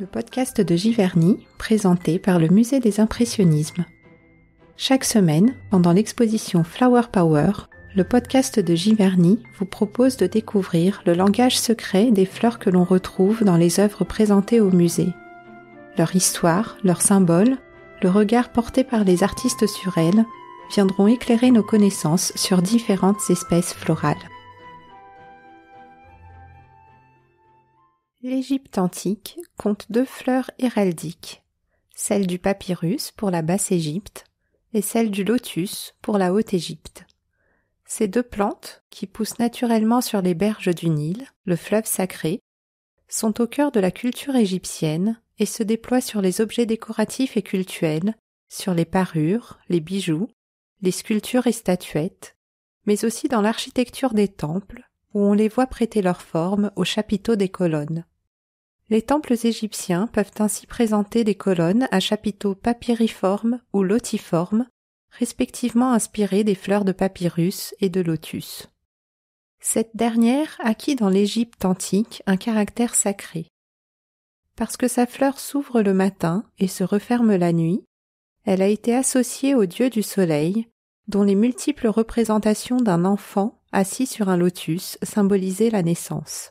le podcast de Giverny présenté par le Musée des Impressionnismes. Chaque semaine, pendant l'exposition Flower Power, le podcast de Giverny vous propose de découvrir le langage secret des fleurs que l'on retrouve dans les œuvres présentées au musée. Leur histoire, leurs symboles, le regard porté par les artistes sur elles viendront éclairer nos connaissances sur différentes espèces florales. L'Égypte antique compte deux fleurs héraldiques, celle du papyrus pour la basse Égypte et celle du lotus pour la haute Égypte. Ces deux plantes, qui poussent naturellement sur les berges du Nil, le fleuve sacré, sont au cœur de la culture égyptienne et se déploient sur les objets décoratifs et cultuels, sur les parures, les bijoux, les sculptures et statuettes, mais aussi dans l'architecture des temples, où on les voit prêter leur forme aux chapiteaux des colonnes. Les temples égyptiens peuvent ainsi présenter des colonnes à chapiteaux papyriformes ou lotiformes, respectivement inspirées des fleurs de papyrus et de lotus. Cette dernière acquit dans l'Égypte antique un caractère sacré. Parce que sa fleur s'ouvre le matin et se referme la nuit, elle a été associée au dieu du soleil, dont les multiples représentations d'un enfant assis sur un lotus symbolisaient la naissance.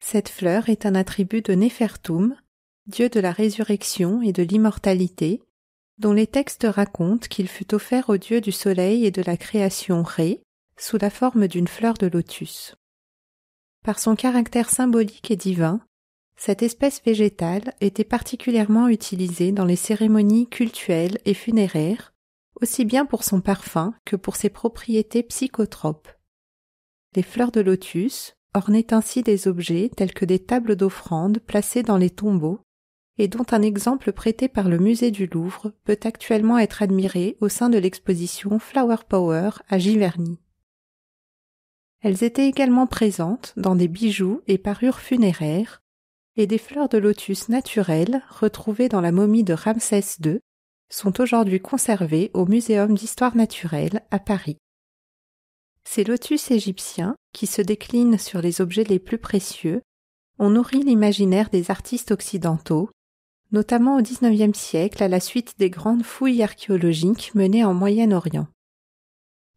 Cette fleur est un attribut de Nefertum, dieu de la résurrection et de l'immortalité, dont les textes racontent qu'il fut offert au dieu du soleil et de la création Ré, sous la forme d'une fleur de lotus. Par son caractère symbolique et divin, cette espèce végétale était particulièrement utilisée dans les cérémonies cultuelles et funéraires, aussi bien pour son parfum que pour ses propriétés psychotropes. Les fleurs de lotus, ornait ainsi des objets tels que des tables d'offrandes placées dans les tombeaux, et dont un exemple prêté par le musée du Louvre peut actuellement être admiré au sein de l'exposition Flower Power à Giverny. Elles étaient également présentes dans des bijoux et parures funéraires, et des fleurs de lotus naturelles retrouvées dans la momie de Ramsès II sont aujourd'hui conservées au Muséum d'histoire naturelle à Paris. Ces lotus égyptiens, qui se déclinent sur les objets les plus précieux, ont nourri l'imaginaire des artistes occidentaux, notamment au XIXe siècle à la suite des grandes fouilles archéologiques menées en Moyen-Orient.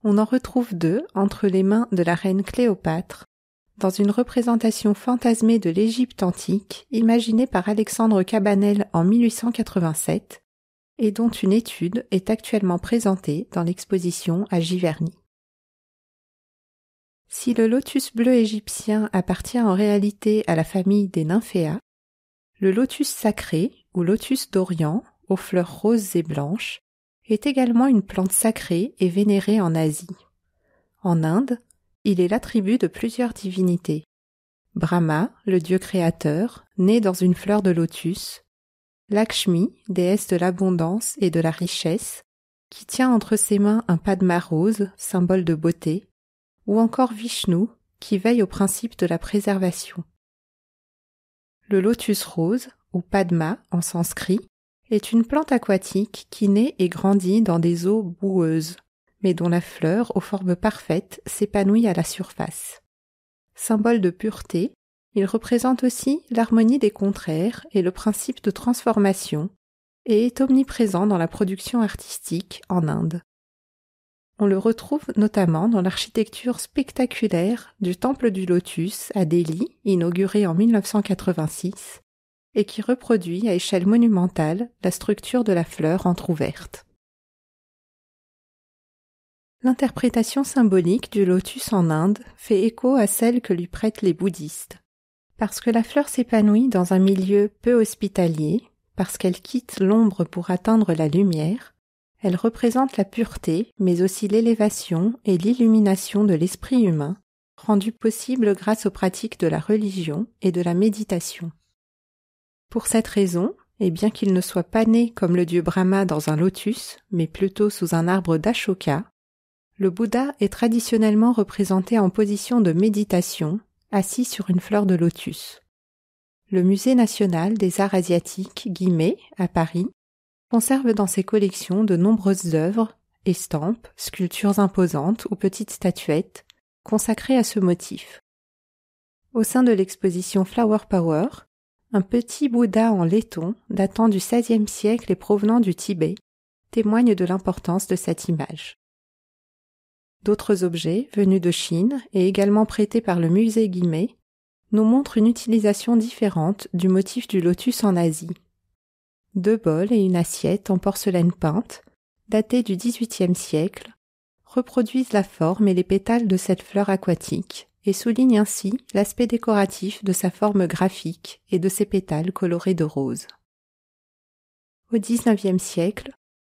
On en retrouve deux entre les mains de la reine Cléopâtre, dans une représentation fantasmée de l'Égypte antique imaginée par Alexandre Cabanel en 1887 et dont une étude est actuellement présentée dans l'exposition à Giverny. Si le lotus bleu égyptien appartient en réalité à la famille des nymphéas, le lotus sacré, ou lotus d'Orient, aux fleurs roses et blanches, est également une plante sacrée et vénérée en Asie. En Inde, il est l'attribut de plusieurs divinités. Brahma, le dieu créateur, né dans une fleur de lotus, Lakshmi, déesse de l'abondance et de la richesse, qui tient entre ses mains un padma rose, symbole de beauté, ou encore Vishnu, qui veille au principe de la préservation. Le lotus rose, ou padma en sanskrit, est une plante aquatique qui naît et grandit dans des eaux boueuses, mais dont la fleur, aux formes parfaites, s'épanouit à la surface. Symbole de pureté, il représente aussi l'harmonie des contraires et le principe de transformation, et est omniprésent dans la production artistique en Inde. On le retrouve notamment dans l'architecture spectaculaire du temple du Lotus à Delhi, inauguré en 1986, et qui reproduit à échelle monumentale la structure de la fleur entr'ouverte. L'interprétation symbolique du lotus en Inde fait écho à celle que lui prêtent les bouddhistes. Parce que la fleur s'épanouit dans un milieu peu hospitalier, parce qu'elle quitte l'ombre pour atteindre la lumière, elle représente la pureté, mais aussi l'élévation et l'illumination de l'esprit humain, rendue possible grâce aux pratiques de la religion et de la méditation. Pour cette raison, et bien qu'il ne soit pas né comme le dieu Brahma dans un lotus, mais plutôt sous un arbre d'Ashoka, le Bouddha est traditionnellement représenté en position de méditation, assis sur une fleur de lotus. Le Musée national des arts asiatiques Guimet, à Paris, conserve dans ses collections de nombreuses œuvres, estampes, sculptures imposantes ou petites statuettes consacrées à ce motif. Au sein de l'exposition Flower Power, un petit Bouddha en laiton datant du XVIe siècle et provenant du Tibet témoigne de l'importance de cette image. D'autres objets, venus de Chine et également prêtés par le musée Guimet, nous montrent une utilisation différente du motif du lotus en Asie, deux bols et une assiette en porcelaine peinte, datés du XVIIIe siècle, reproduisent la forme et les pétales de cette fleur aquatique et soulignent ainsi l'aspect décoratif de sa forme graphique et de ses pétales colorés de rose. Au XIXe siècle,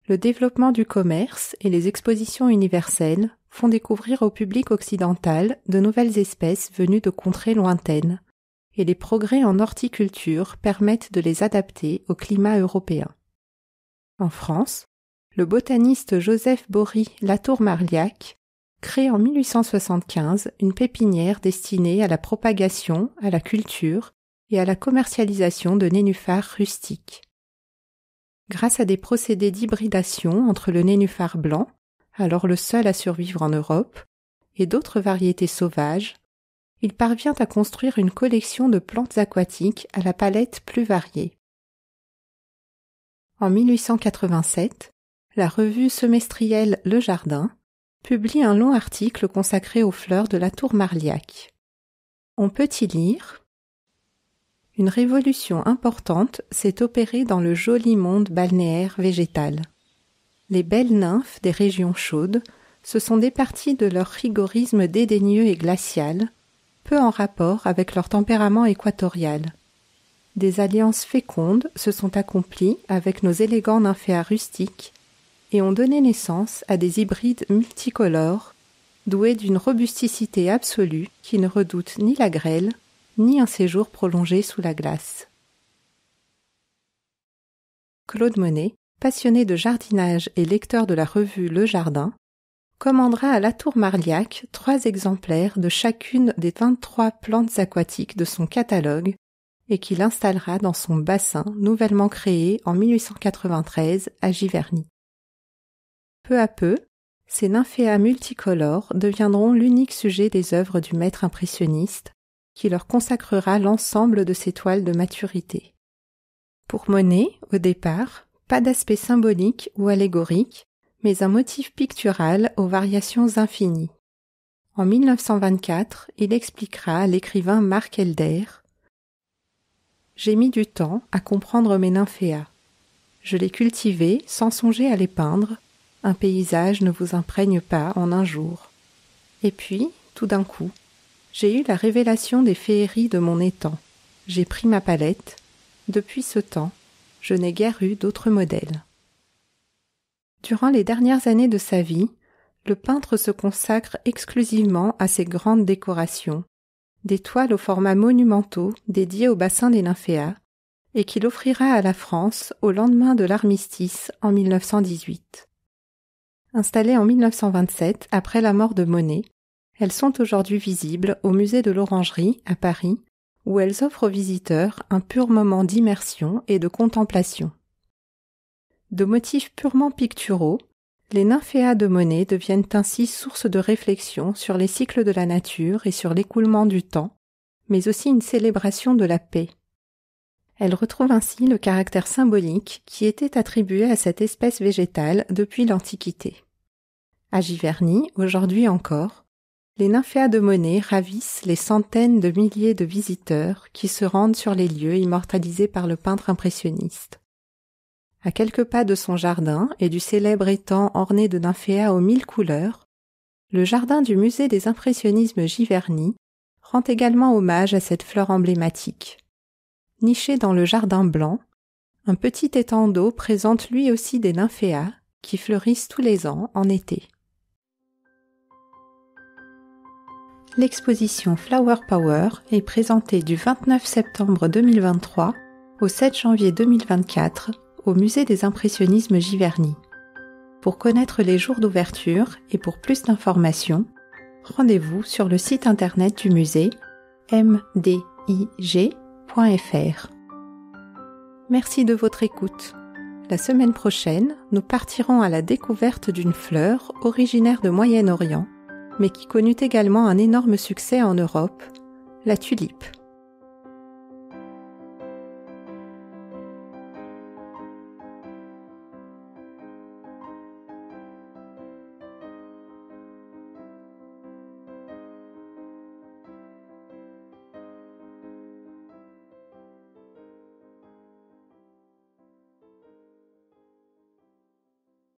le développement du commerce et les expositions universelles font découvrir au public occidental de nouvelles espèces venues de contrées lointaines, et les progrès en horticulture permettent de les adapter au climat européen. En France, le botaniste Joseph Bory Latour-Marliac crée en 1875 une pépinière destinée à la propagation, à la culture et à la commercialisation de nénuphars rustiques. Grâce à des procédés d'hybridation entre le nénuphar blanc, alors le seul à survivre en Europe, et d'autres variétés sauvages, il parvient à construire une collection de plantes aquatiques à la palette plus variée. En 1887, la revue semestrielle Le Jardin publie un long article consacré aux fleurs de la tour Marliac. On peut y lire Une révolution importante s'est opérée dans le joli monde balnéaire végétal. Les belles nymphes des régions chaudes se sont départies de leur rigorisme dédaigneux et glacial peu en rapport avec leur tempérament équatorial. Des alliances fécondes se sont accomplies avec nos élégants nymphéas rustiques et ont donné naissance à des hybrides multicolores doués d'une robusticité absolue qui ne redoute ni la grêle ni un séjour prolongé sous la glace. Claude Monet, passionné de jardinage et lecteur de la revue Le Jardin, commandera à la Tour Marliac trois exemplaires de chacune des 23 plantes aquatiques de son catalogue et qu'il installera dans son bassin nouvellement créé en 1893 à Giverny. Peu à peu, ces nymphéas multicolores deviendront l'unique sujet des œuvres du maître impressionniste, qui leur consacrera l'ensemble de ses toiles de maturité. Pour Monet, au départ, pas d'aspect symbolique ou allégorique, mais un motif pictural aux variations infinies. En 1924, il expliquera à l'écrivain Marc Elder J'ai mis du temps à comprendre mes nymphéas. Je les cultivais sans songer à les peindre. Un paysage ne vous imprègne pas en un jour. Et puis, tout d'un coup, j'ai eu la révélation des féeries de mon étang. J'ai pris ma palette. Depuis ce temps, je n'ai guère eu d'autres modèles. Durant les dernières années de sa vie, le peintre se consacre exclusivement à ses grandes décorations, des toiles au format monumentaux dédiées au bassin des Nymphéas, et qu'il offrira à la France au lendemain de l'armistice en 1918. Installées en 1927 après la mort de Monet, elles sont aujourd'hui visibles au musée de l'Orangerie à Paris, où elles offrent aux visiteurs un pur moment d'immersion et de contemplation. De motifs purement picturaux, les nymphéas de Monet deviennent ainsi source de réflexion sur les cycles de la nature et sur l'écoulement du temps, mais aussi une célébration de la paix. Elle retrouve ainsi le caractère symbolique qui était attribué à cette espèce végétale depuis l'Antiquité. À Giverny, aujourd'hui encore, les nymphéas de Monet ravissent les centaines de milliers de visiteurs qui se rendent sur les lieux immortalisés par le peintre impressionniste à quelques pas de son jardin et du célèbre étang orné de nymphéas aux mille couleurs, le jardin du musée des impressionnismes Giverny rend également hommage à cette fleur emblématique. Niché dans le jardin blanc, un petit étang d'eau présente lui aussi des nymphéas qui fleurissent tous les ans en été. L'exposition Flower Power est présentée du 29 septembre 2023 au 7 janvier 2024 au musée des impressionnismes Giverny. Pour connaître les jours d'ouverture et pour plus d'informations, rendez-vous sur le site internet du musée mdig.fr. Merci de votre écoute. La semaine prochaine, nous partirons à la découverte d'une fleur originaire de Moyen-Orient, mais qui connut également un énorme succès en Europe, la tulipe.